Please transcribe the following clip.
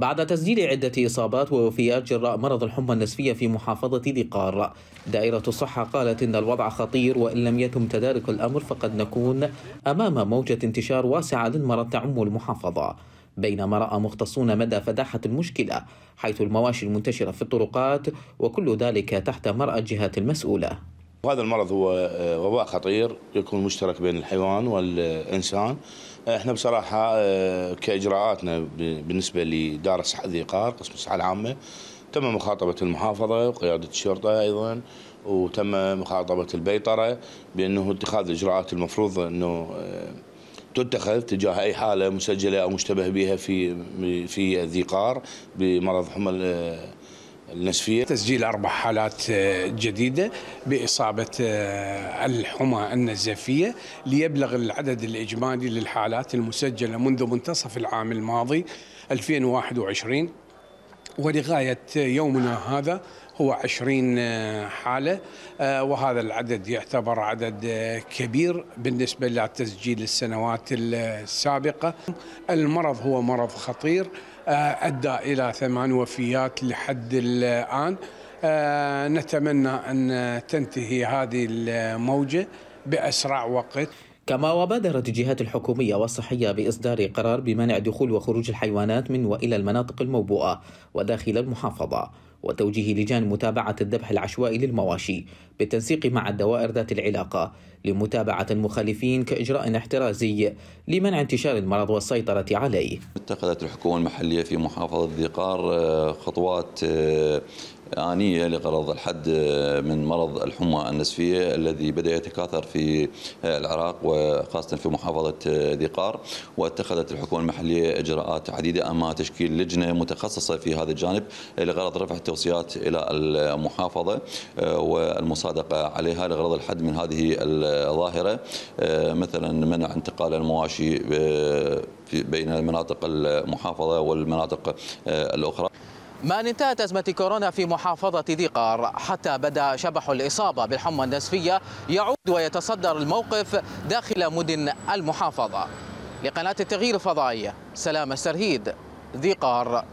بعد تسجيل عدة إصابات ووفيات جراء مرض الحمى النسفية في محافظة دقار دائرة الصحة قالت إن الوضع خطير وإن لم يتم تدارك الأمر فقد نكون أمام موجة انتشار واسعة للمرض تعم المحافظة بينما رأى مختصون مدى فداحة المشكلة حيث المواشي المنتشرة في الطرقات وكل ذلك تحت مرأة الجهات المسؤولة وهذا المرض هو آه، وباء خطير يكون مشترك بين الحيوان والإنسان آه، احنا بصراحة آه، كإجراءاتنا بالنسبة لدار الصحة قار قسم الصحة العامة تم مخاطبة المحافظة وقيادة الشرطة أيضا وتم مخاطبة البيطرة بأنه اتخاذ الإجراءات المفروض أنه تتخذ تجاه اي حاله مسجله او مشتبه بها في في قار بمرض حمى النسفية تسجيل أربع حالات آه، جديدة بإصابة آه، الحمى النزفية ليبلغ العدد الإجمالي للحالات المسجلة منذ منتصف العام الماضي 2021 ولغاية يومنا هذا هو 20 آه، حالة آه، وهذا العدد يعتبر عدد آه، كبير بالنسبة للتسجيل السنوات السابقة المرض هو مرض خطير أدى إلى ثمان وفيات لحد الآن نتمنى أن تنتهي هذه الموجة بأسرع وقت كما وبادرت الجهات الحكومية والصحية بإصدار قرار بمنع دخول وخروج الحيوانات من وإلى المناطق الموبوءة وداخل المحافظة وتوجيه لجان متابعة الذبح العشوائي للمواشي بالتنسيق مع الدوائر ذات العلاقة لمتابعة المخالفين كإجراء احترازي لمنع انتشار المرض والسيطرة عليه اتخذت الحكومة المحلية في محافظة ذي قار آه، خطوات آه، عانية لغرض الحد من مرض الحمى النسفية الذي بدأ يتكاثر في العراق وخاصة في محافظة ذي قار واتخذت الحكومة المحلية إجراءات عديدة أما تشكيل لجنة متخصصة في هذا الجانب لغرض رفع التوصيات إلى المحافظة آه، والمصادقة عليها لغرض الحد من هذه الظاهرة آه، مثلا منع انتقال المواشي آه، بين المناطق المحافظة والمناطق الأخرى ما أن انتهت أزمة كورونا في محافظة ذي قار حتى بدأ شبح الإصابة بالحمى النسفية يعود ويتصدر الموقف داخل مدن المحافظة لقناة التغيير الفضائية سلام السرهيد ذي قار